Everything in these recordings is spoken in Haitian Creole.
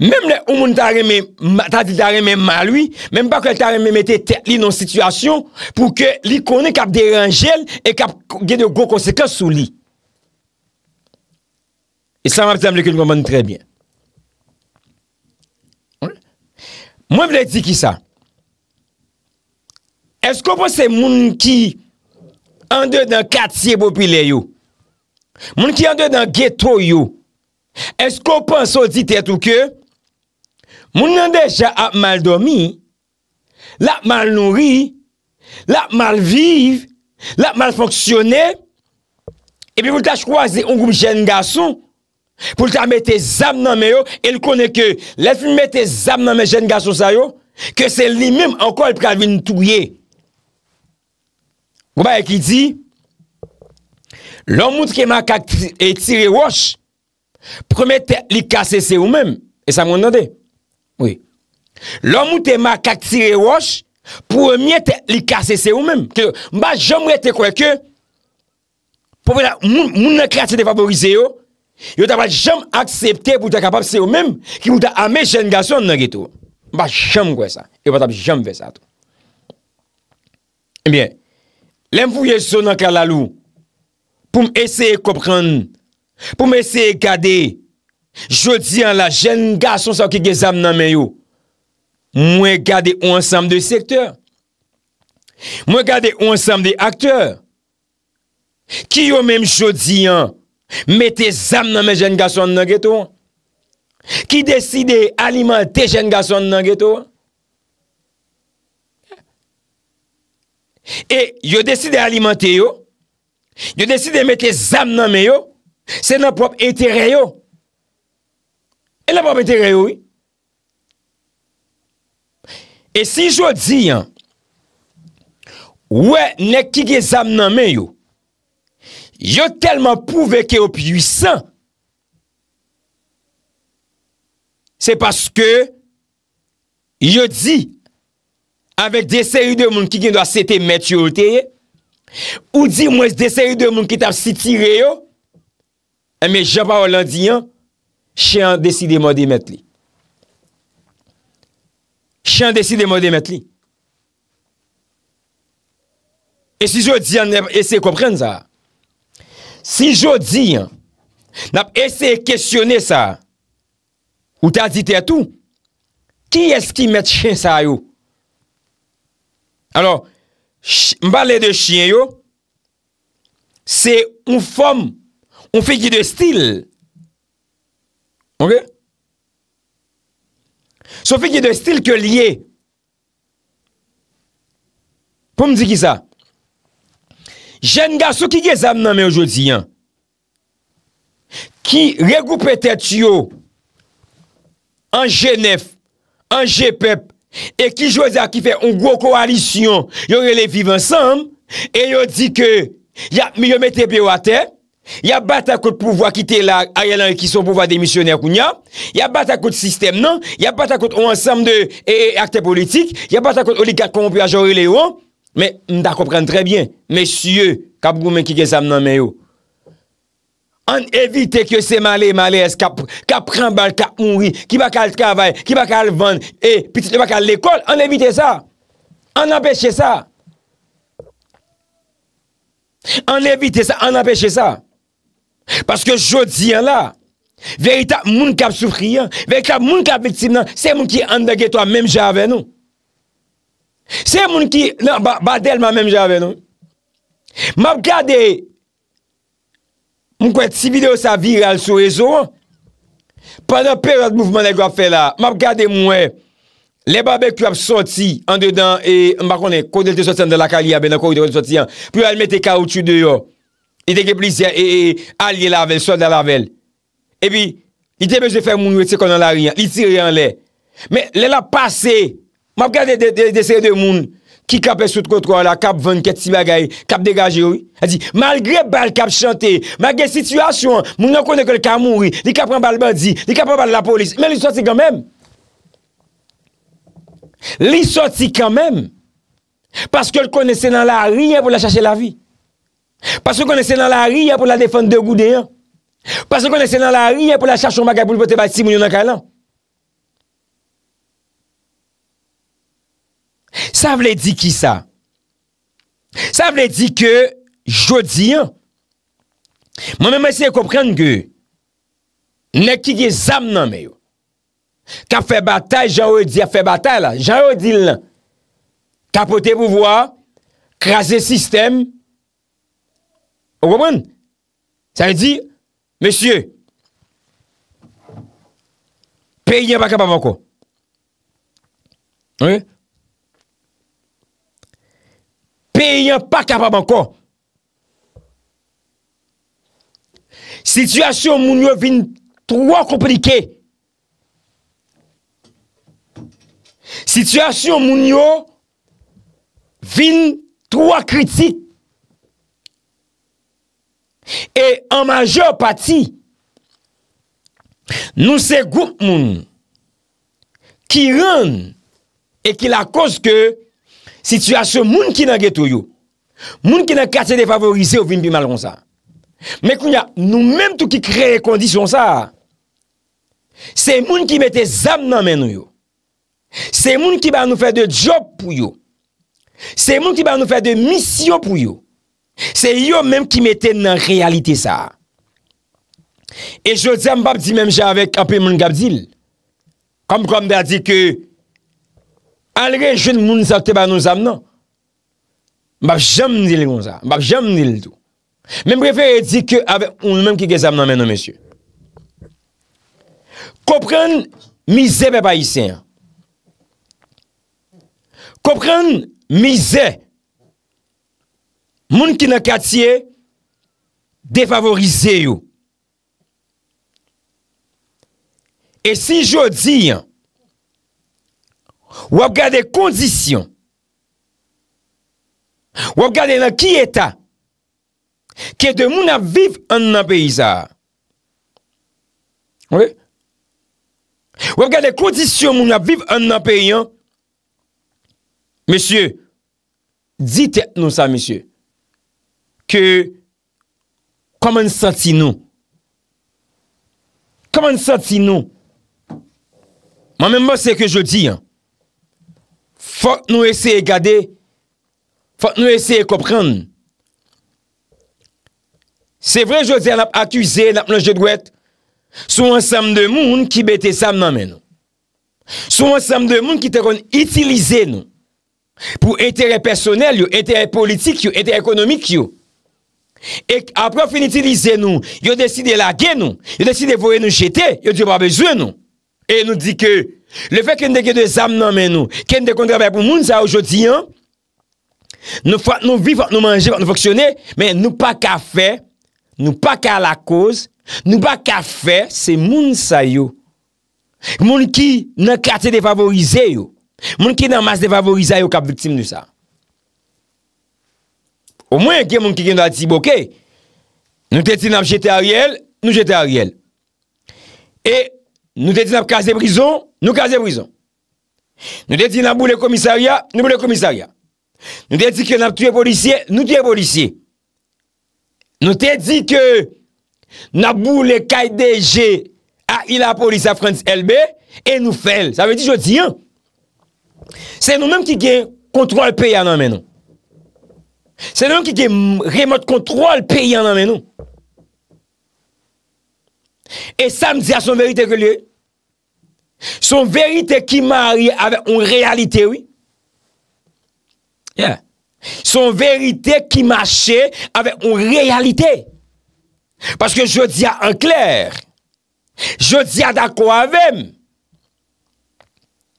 Mem le ou moun ta reme, ta di ta reme malwi, mem pa ke ta reme mette tek li nan situasyon pou ke li konen kap deranjel e kap gen yo gokosekans sou li. E sa mwen ap zanm le ke yon kompon tre bie. Mwen vle di ki sa, esko pon se moun ki an de dan kat siye bopile yo, moun ki an de dan geto yo, esko pon so di tet ou ke, Moun nan deje ap mal domi, la ap mal nori, la ap mal viv, la ap mal fonksyonè, epi pou lta chkwa zi un goup jen gason, pou lta mette zab nan me yo, el kone ke let mi mette zab nan me jen gason sa yo, ke se li mèm ankol pou kalvin touye. Gouba e ki di, loun moutreman kak etire wosh, pou mète li kase se ou mèm, e sa moun nan deje. Lòm ou te ma kaktire wòs Pou mwen te likase se ou mèm Mba jom wè te kwekè Moun nan krat se defaborize yo Yo ta wè jom akseptè Pou ta kapap se ou mèm Ki pou ta amè jen gason nan geto Mba jom wè sa Yo patap jom wè sa Ebyè eh Lèm pou yeso nan kalalou Poum eseye kopran Poum eseye kade Poum eseye kade Jodi an la jen gason sa ou ki ge zam nan men yo Mwen gade ou ansam de sektor Mwen gade ou ansam de akter Ki yo menm jodi an Mete zam nan men jen gason nan geto Ki deside alimante jen gason nan geto E yo deside alimante yo Yo deside mete zam nan men yo Se nan prop etere yo E si jwa di yon Ouè nek ki ge zam nan men yo Yo telman pou veke yo puysan Se paske Yo di Avek dese yon de moun ki gen do a sete met yote Ou di mwen dese yon de moun ki tap siti re yo E me japa ho lan di yon Chien desi de mou de met li. Chien desi de mou de met li. E si jo di an, ese kompren sa. Si jo di an, nap ese kestyone sa, ou ta dite a tou, ki eski met chien sa yo? Ano, mbale de chien yo, se un fom, un figi de stil, Ok? Sophi ki de stil ke liye. Pou m di ki sa? Jen ga sou ki ge zam nan me ojodi an. Ki regoupe te tiyo an jenef, an jepep, e ki jwaza ki fe un gro koalisyon, yo rele vive ansam, e yo di ke, ya mi yo mete biwa te, Ya ba ta kout pouvo akite la ayanan ki son pouvo a demisyoner koun ya Ya ba ta kout sistem nan Ya ba ta kout ou ansam de akte politik Ya ba ta kout ou li kat konpyo a jorile yo Men, mta komprende tre bien Mesye, kap goumen ki ke sam nan men yo An evite ke se male male es Kap pran bal, kap mouhi Ki bakal kavay, ki bakal van E, pitite bakal lekol An evite sa An apeshe sa An evite sa, an apeshe sa Paske jodi an la, verita moun kap soufri an, verita moun kap vektib nan, se moun ki andage to a menm jave nou. Se moun ki, nan, badel man menm jave nou. Map gade, moun kwa ti video sa viral sou rezo an, panan peryon mouvman lèk wap fe la, map gade moun wè, lèk babèk wap soti an dedan, e, mbakonè, kode lte soti an de la kali ya benan kode lte soti an, pou yon mette kaoutu de yo. E deke plisye, e alye lavel, so da lavel. E pi, li depeje fè moun wè ti kon nan la riyan, li ti riyan lè. Men lè la pase, mab gade de seye de moun, ki kapè sou tkotro la, kap vèn ket si bagay, kap degaje ou. A di, malgre bal kap chante, malgre situasyon, moun nan kone ke lè ka mouri, li kap pran bal bandi, li kap pran bal la polis, men li soti kan mèm. Li soti kan mèm. Paske lè kone se nan la riyan pou la chache la vi. Pasou kon esè nan la ri ya pou la defon de goudé an? Pasou kon esè nan la ri ya pou la chachou magapoul potè bati moun yon an kè lan? Sa vle di ki sa? Sa vle di ke jwè di an? Moun mè mè se yè kouprenn kè Nè ki gè zam nan mè yo? Kap fè batay, jan wè di a fè batay la? Jan wè di lan? Kapote pou vwa? Krase sistem? Kapote pou vwa? Ouwen, sa di, mesye, peyen pa kapabanko. Ouwen, peyen pa kapabanko. Sityasyon moun yo vin troa komplike. Sityasyon moun yo vin troa kritik. Et en majeur pati, nou se goup moun ki ren e ki la koske situasyon moun ki nan getou yo. Moun ki nan kate defavorize ou vin bi malon sa. Mekoun ya nou menm tou ki kreye kondisyon sa. Se moun ki mette zam nan men nou yo. Se moun ki ba nou fe de job pou yo. Se moun ki ba nou fe de misyon pou yo. Se yo menm ki mette nan realite sa. E jote am pap di menm javek api moun gabdil. Komprom de a di ke alre jwen moun zate ba nou zam nan. Bak jam dil kon sa. Bak jam dil tou. Menm prefer e di ke avek moun menm ki ge zam nan menm nou mesye. Kopren mize pe pa isen. Kopren mize Moun ki nan katiye, defavorize yo. E si jodi, wap gade kondisyon, wap gade nan ki eta, ki de moun ap viv an nan peyizan. Wap gade kondisyon moun ap viv an nan peyyan, monsye, dite nou sa monsye, Kè koman sati nou Koman sati nou Mwen mwen mwen se ke jo di Fok nou eseye gade Fok nou eseye kopran Se vre jo de an ap akuse Sou an sam de moun ki bete sam nan men Sou an sam de moun ki te kon itilize Pou etere personel yo Eter politik yo Eter ekonomik yo E apro fin itilize nou, yo desi de lage nou, yo desi de vore nou chete, yo di wap bezwen nou. E nou di ke, le fe kende ge de zam nan men nou, kende kontrabe pou moun sa ojotiyan, nou vivan, nou manje, nou foksyone, men nou pa ka fe, nou pa ka la koz, nou pa ka fe, se moun sa yo. Moun ki nan kate defavorize yo, moun ki nan mas defavorize yo kap vitim nou sa. Ou mwen gen moun ki gen nou ati bokè. Nou tè ti nan jete a riel, nou jete a riel. E nou tè ti nan kaze brison, nou kaze brison. Nou tè ti nan bou le komisaria, nou bou le komisaria. Nou tè ti ki nan touye policier, nou touye policier. Nou tè ti ki nan bou le kaideje a ila polis a France LB, e nou fel. Sa ve ti joti yon. Se nou mwen ki gen kontrol pe ya nan menon. Se nan ki gen remote control, pe yon nan men nou. E sa m di a son verite ke li. Son verite ki m ari ave on realite, oui. Son verite ki m ache ave on realite. Paske jo di a an kler. Jo di a da kwa avem.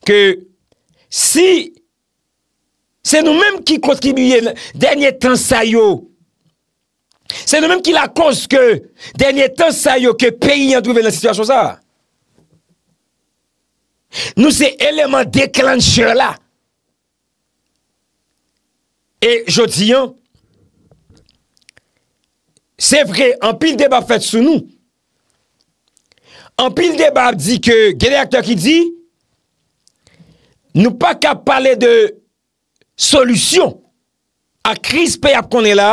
Ke si si c'est nous-mêmes qui contribuons dernier temps ça C'est nous-mêmes qui la cause que dernier temps ça que pays a trouvé dans la situation ça. Nous c'est élément déclencheur là. Et je dis hein, c'est vrai, en pile débat fait sous nous. En pile débat dit que il y a des acteurs qui dit nous pas qu'à parler de Solusyon A kriz pey ap konen la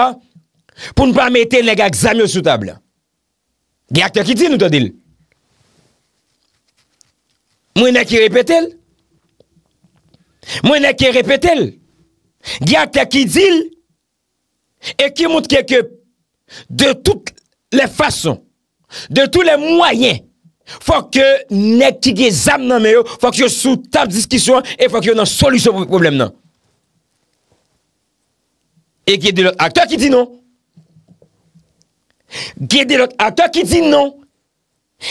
Poun pa meten nek ak zamyon sou tabla Gya ak te ki dil nou te dil Mwen ak ki repetel Mwen ak ki repetel Gya ak te ki dil E ki moun te ke De tout le fason De tout le mwayen Fok yo nek ki ge zamyon nan meyo Fok yo sou tab diski souan E fok yo nan solusyon pou problem nan E gye de lot akta ki di nou. Gye de lot akta ki di nou.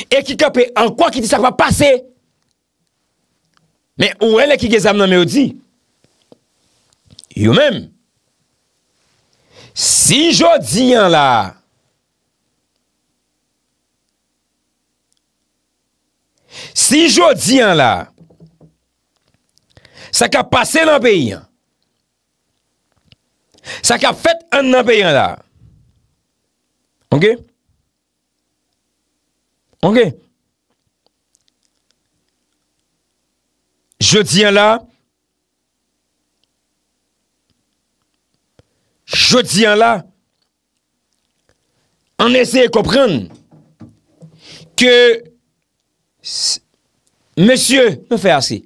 E ki kapè an kwa ki di sa va pase. Men ou elè ki gye zam nan me ou di. You men. Si jò di an la. Si jò di an la. Sa ka pase nan peyi an. Sa ka fèt an apèyan la. Ok? Ok? Je diyan la. Je diyan la. An esè kòprenn kè mèsyè mè fè asè.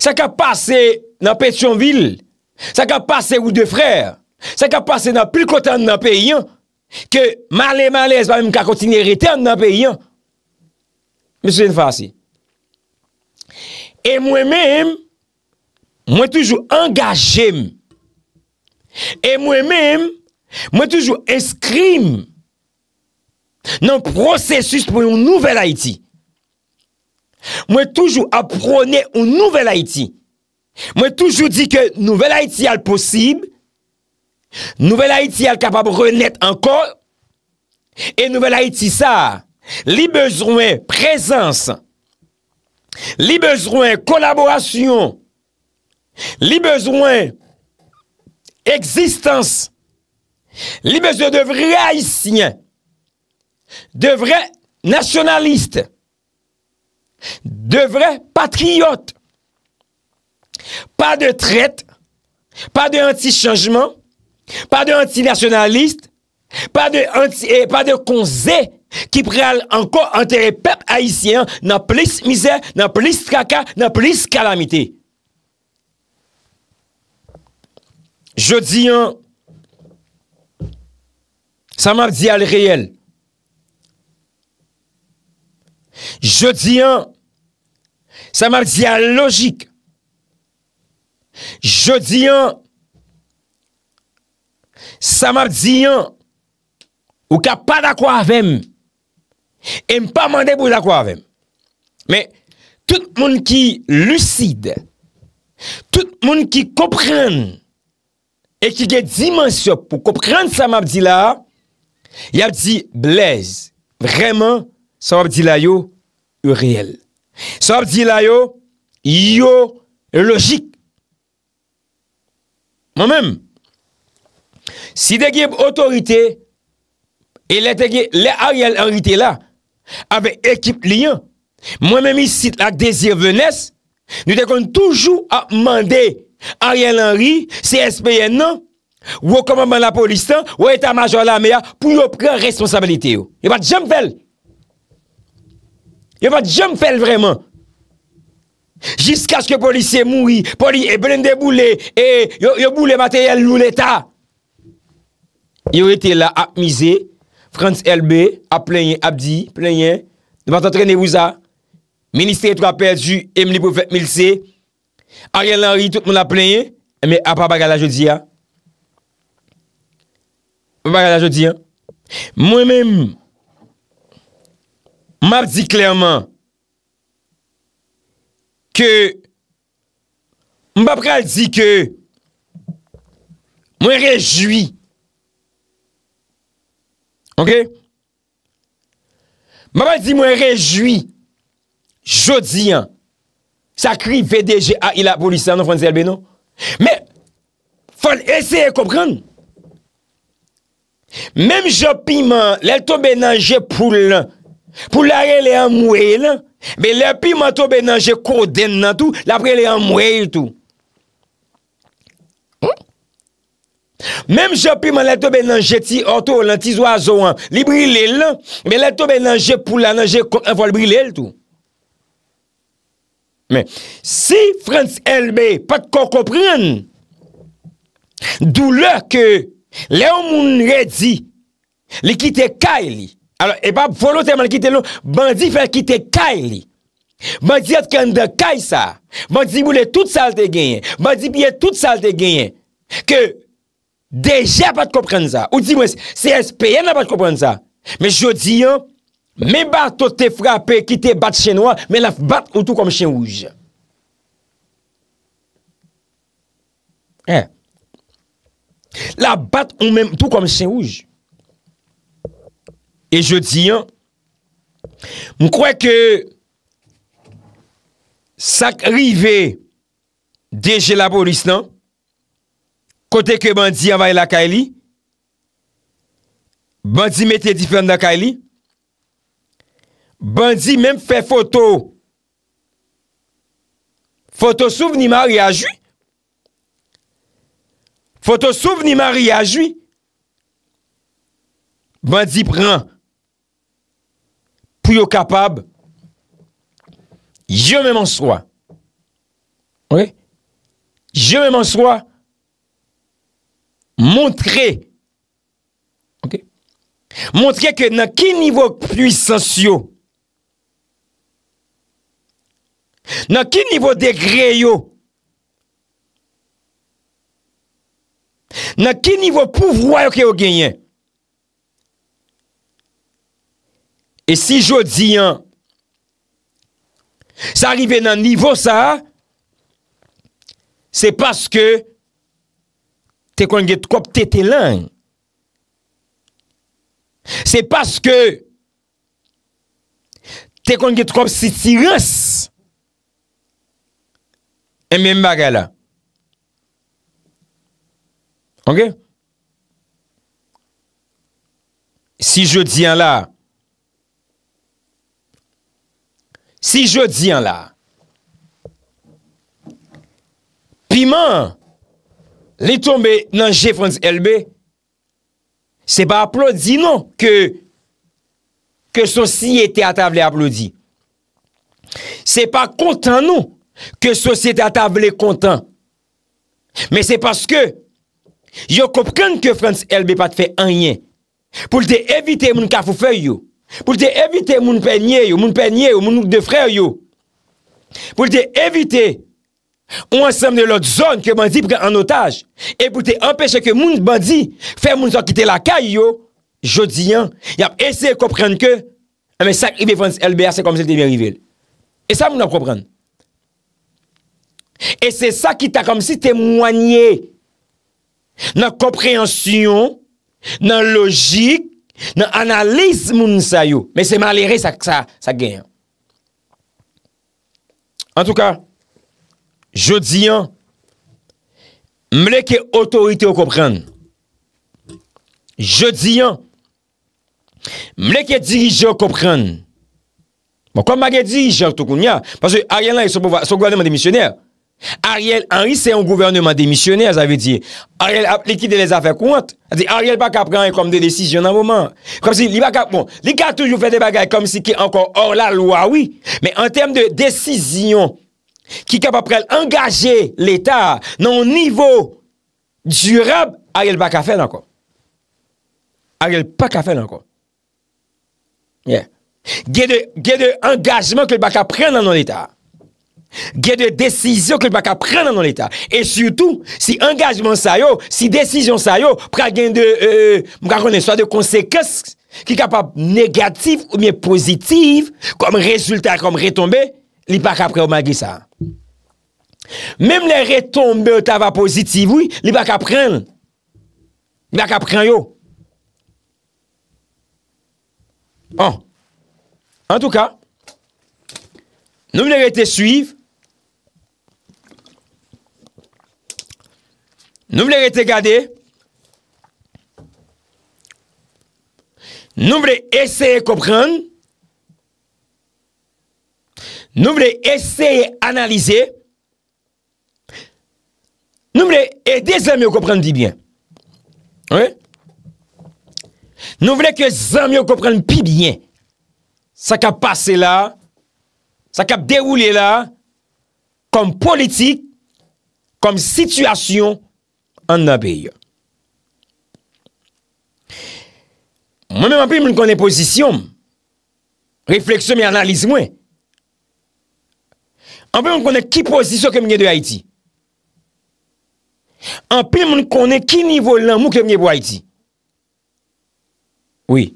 Sa ka pasè nan pèchon vil an apèyan la. Sa ka pase ou de frèr. Sa ka pase nan plikotan nan peyyan. Ke male malez pa mwen ka kontinierite nan peyyan. Mwen soujen fasi. E mwen mèm, mwen toujou angajèm. E mwen mèm, mwen toujou eskrim. Nan prosesus pou yon nouvel Haiti. Mwen toujou aprone yon nouvel Haiti. Mwen toujou di ke Nouvel Haïti al posib, Nouvel Haïti al kapab renet anko, e Nouvel Haïti sa li bezwen prezans, li bezwen kolaborasyon, li bezwen eksistans, li bezwen devre Haitien, devre nationaliste, devre patriote. Pa de tret, pa de anti-chanjman, pa de anti-nationalist, pa de konze ki preal anko anter pep haisyen nan plis mizè, nan plis kaka, nan plis kalamite. Je di an, sa map di al e reyel. Je di an, sa map di al logik. Je diyan, sa mab diyan, ou ka pa da kwa avèm, em pa mande pou da kwa avèm. Men, tout moun ki lucide, tout moun ki kopren, e ki gen dimensyon pou kopren sa mab diyan, ya di blaze, vremen sa mab diyan yo u riyel. Sa mab diyan yo, yo logik. Mwen menm, si degyeb otorite, e le ariel enrite la, ave ekip liyan, mwen menm isit ak dezir venes, nou dekon toujou ap mande ariel enri, CSPN nan, ou o koman ban la polistan, ou eta major la mea, pou nou pren responsabilite yo. Yon va djem fel. Yon va djem fel vremen. Jiska sk yo polis se mouri, polis e blende boule, e yo boule materyal loul etta. Yo ette la apmize, Frans LB ap plenye, ap di plenye, nou patatrenne vous a, Ministre Trois Perdu, Emile Prophète Milce, Ariel Henry, tout moun ap plenye, me ap ap bagala jodi a. Ap bagala jodi a. Mwen men, m ap di klerman, ke mbap pral di ke mwen rejoui. Ok? Mbap pral di mwen rejoui, jodi an, sa kri vdga ila polisan an fon zelbe nou. Me, fon eseye kopran. Mem jopi man, lel tobe nan jepoulan, Pou la re le an mouye lan, be le pi man tobe nanje kou den nan tou, la pre le an mouye tou. Hmm? Mem jopi man la tobe nanje ti otou lan, ti zwa zwan, li bril el lan, be la tobe nanje pou la nanje kou, an fwa li bril el tou. Men, si Frans Elbe pat koko pren, dou le ke le omoun re di, li kite kaili, e E pa folote man ki te lou, man di fèl ki te kay li. Man di atke an de kay sa. Man di mou le tout salte genyen. Man di biye tout salte genyen. Ke deja pat kopren za. Ou di mou es CSPN la pat kopren za. Men jodi an, men bat to te frape ki te bat chenwa, men la bat ou tout kom chenwouj. Eh. La bat ou men tout kom chenwouj. E jodi an, mkwè ke sak rive deje la bolis nan, kote ke bandi avay la kaili, bandi mette di fen la kaili, bandi menm fè foto, foto souvni mari a jwi, foto souvni mari a jwi, bandi pren capable, je me en soi. Oui. Je même en soi. Montrer. OK. Montrer que dans quel niveau puissance Dans quel niveau degré yo. Dans quel niveau pouvoir que vous gagnez. E si jodi an, sa arrive nan nivou sa, se paske, te kon get kope tete lang. Se paske, te kon get kope siti rass, eme mbaga la. Ok? Si jodi an la, Si jodi an la, piman li tombe nan jè Frans Elbe, se pa aplodi nou ke sosye te atavle aplodi. Se pa kontan nou ke sosye te atavle kontan. Men se paske, yo kopkan ke Frans Elbe pat fe anyen. Poul te evite moun ka fou fè yo. pou te evite moun pe nye yo, moun pe nye yo, moun nouk de frè yo, pou te evite ou ansam de lot zon ke bandi pre an otaj, e pou te empèche ke moun bandi fè moun zon ki te lakay yo, jodi an, yap ese kopren ke ame sak ibe fons LBR se kom se te mbe rivel. E sa moun ap kopren. E se sa ki ta kom se temwanye nan koprensyon, nan logik, nan analiz moun sa yo, men seman lere sa gen. En tout ka, jodi an, mleke otorite yo kopran. Jodi an, mleke dirije yo kopran. Mwen komak e dirije yo toukoun ya, panse a yon lan yon sou gwa de man de misioner, Ariel Henry se yon gouvernement demisyonè, zavè diye, Ariel aplikide les affè kouant, bon, a diye, Ariel baka pren yon kom de desisyon nan mouman, kom si li baka, bon, li ka toujou fè de bagay kom si ki ankon or la lwa, oui, men en tem de desisyon ki kapaprel engaje l'Etat nan nivou djurab, Ariel baka fè nan kon, Ariel baka fè nan kon, yeah, ge de, ge de engajman ke baka pren nan non l'Etat, gen de desisyon ke li baka pren nan an etat. Et surtout, si engajman sa yo, si desisyon sa yo, pra gen de euh, konsekens ki kapap negatif ou miye pozitif kom rezultat, kom retombe, li baka pren ou magi sa. Mem le retombe tava pozitif, li baka pren. Li baka pren yo. Bon. En tout cas, nou mi le rete suivi, Nou vre ete gade. Nou vre eseye kopren. Nou vre eseye analize. Nou vre ete zanm yo kopren pi bien. Ouè? Nou vre ke zanm yo kopren pi bien. Sa ka pase la. Sa ka deroule la. Kom politik. Kom situasyon. An api yo. Mwen mwen api mwen kone pozisyon. Refleksyon mwen analiz mwen. An api mwen kone ki pozisyon kem nye de Haiti. An api mwen kone ki nivou lan mou kem nye bo Haiti. Oui.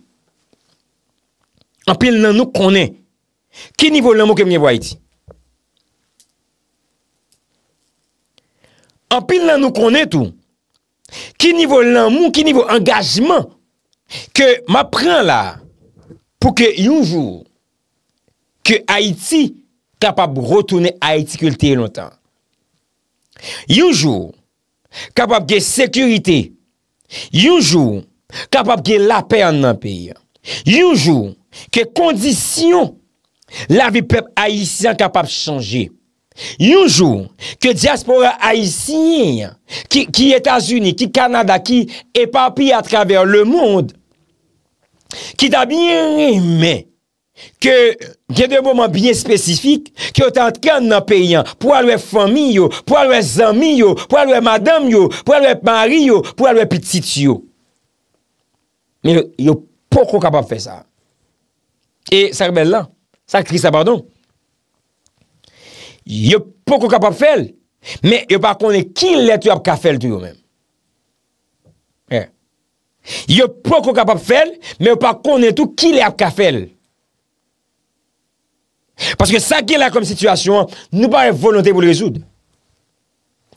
An api mwen nou kone ki nivou lan mou kem nye bo Haiti. Oui. Anpil nan nou konen tou, ki nivou lan moun, ki nivou angajman, ke ma pren la pou ke yonjou ke Haiti kapap rotoune Haiti kulti e lontan. Yonjou kapap ge sekurite, yonjou kapap ge la pey an nan piy. Yonjou ke kondisyon la vi pep Haitian kapap chanje. Yon joun, ke diaspora Aisyen, ki Etasunik, ki Kanada, ki Epapi a travèr le moun, ki ta bin remè, ke gen dè mouman bin spesifik, ki otant kan nan peyan pou alwè fomi yo, pou alwè zami yo, pou alwè madame yo, pou alwè mari yo, pou alwè piti yo. Men yo pokou kapap fè sa. E sa rebel lan, sa kris abadon. yo pou kon kap ap fel, men yo pa konen ki lè tou ap kafel tou yo men. Eh. Yo pou kon kap ap fel, men yo pa konen tou ki lè ap kafel. Paske sa gè la kom situasyon, nou pa re volante pou lè zoud.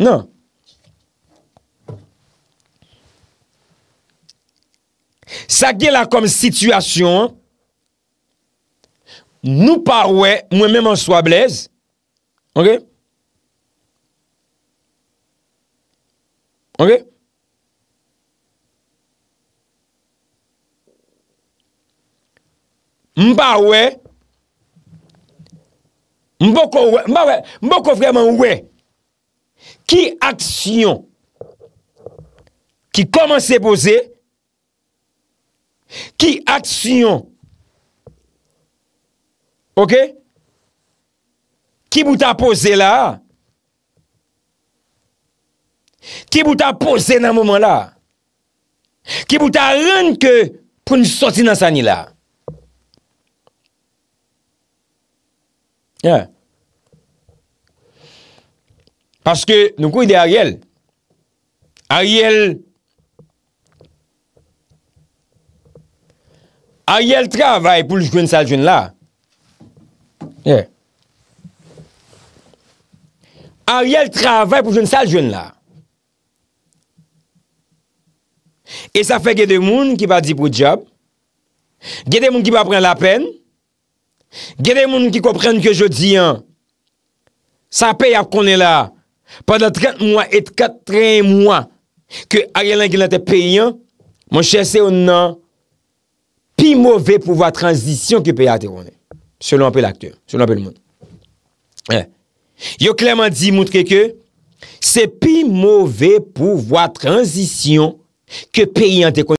Nan. Sa gè la kom situasyon, nou pa wè, mwen menman swa blèz, Mba we, mbo ko we, mbo ko vremen we, ki aksyon ki koman se pose, ki aksyon, mba we, Ki bouta pose la? Ki bouta pose nan mouman la? Ki bouta renke pou nj soti nan sani la? Ye. Paske nou kou yde Ariel. Ariel. Ariel travay pou ljoun saljoun la. Ye. Ye. Ariel travè pou joun sal joun la. E sa fè gè de moun ki pa di pou job, gè de moun ki pa pren la pen, gè de moun ki kompren ke joun di an, sa pey ap konen la, pwede 30 mwen et 40 mwen, ke Ariel an ki nan te pey an, moun chese ou nan, pi mouve pou va transisyon ki pey ati konen, selon apè l'aktur, selon apè l'moun. Eh, Yo kleman di moutre ke se pi mouve pou vwa tranzisyon ke peyi an dekoun.